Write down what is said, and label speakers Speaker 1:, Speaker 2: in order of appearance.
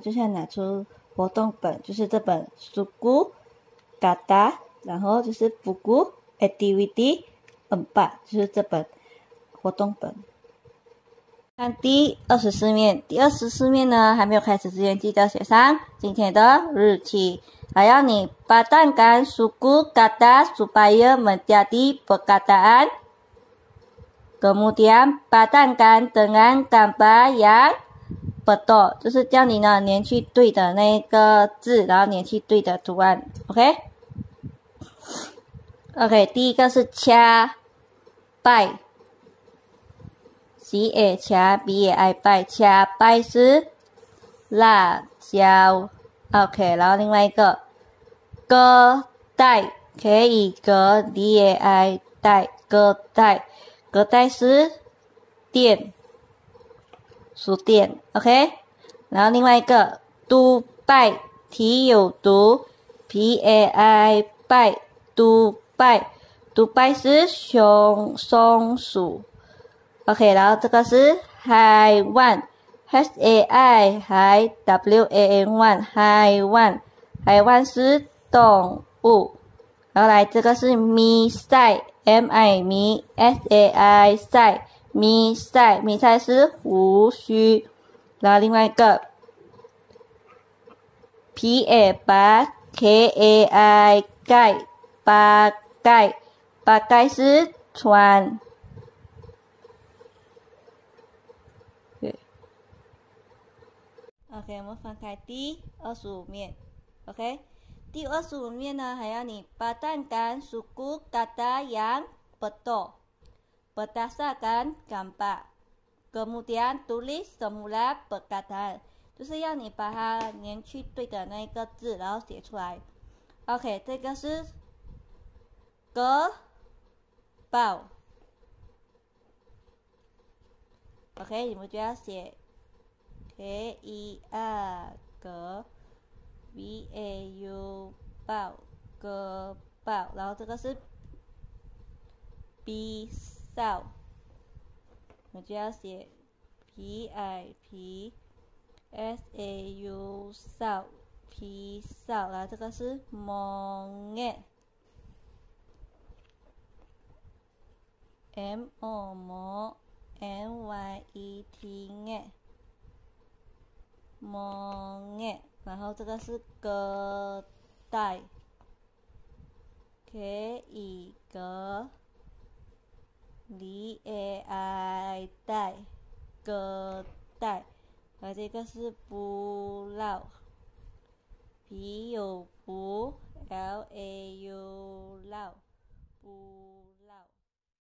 Speaker 1: 就像拿出活动本，就是这本书，ku kata，然后就是 buku activity，嗯吧，就是这本活动本。看第二十四面，第二十四面呢还没有开始之前记得写上今天的日期，还要你巴 angkan suku kata supaya menjadik perkataan, kemudian batangkan dengan tanpa yang。多就是叫你呢，连去对的那个字，然后连去对的图案，OK，OK，第一个是掐拜，C 也掐 b 也拜掐拜是辣椒，OK，然后另外一个哥带，可以哥，D 也挨，带哥带，哥带是电。书店，OK。然后另外一个 d 拜体有毒，p a i 拜 u 拜，d 拜是熊松鼠，OK。然后这个是海 w n h a i，海 w a n，wan，海 h a n 海 w n 是动物。然后来这个是 mi s m i 米 s a i，cai。米赛米赛斯胡须，然后另外一个，P A 八 K A I 盖巴盖八盖斯穿，对，OK，我们翻开第二十五面，OK，第二十五面呢还要你巴旦干属孤嘎达羊不多。berdasarkan Kemudian semula gambar. tulis 不 a 散，a n 就是要你把它连去对的那个字，然后写出来。OK，这个是，哥，宝。OK，你们就要写，K E R G，B A U，宝，a 宝。然后这个是，B。少，我就要写 p i p s a u 少 p 少了，这个是 n 眼 m o m y e t 眼猫眼，然后这个是隔带，可以隔。李的爱戴，个带，而这个是不老皮 U 不 L A U 老不。